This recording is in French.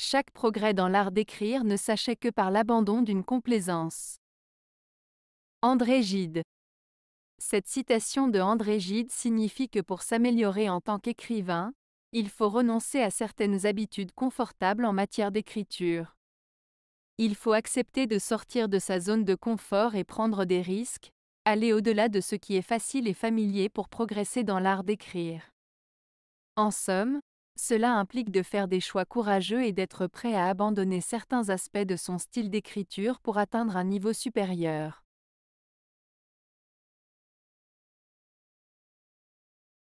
Chaque progrès dans l'art d'écrire ne s'achait que par l'abandon d'une complaisance. André Gide Cette citation de André Gide signifie que pour s'améliorer en tant qu'écrivain, il faut renoncer à certaines habitudes confortables en matière d'écriture. Il faut accepter de sortir de sa zone de confort et prendre des risques, aller au-delà de ce qui est facile et familier pour progresser dans l'art d'écrire. En somme, cela implique de faire des choix courageux et d'être prêt à abandonner certains aspects de son style d'écriture pour atteindre un niveau supérieur.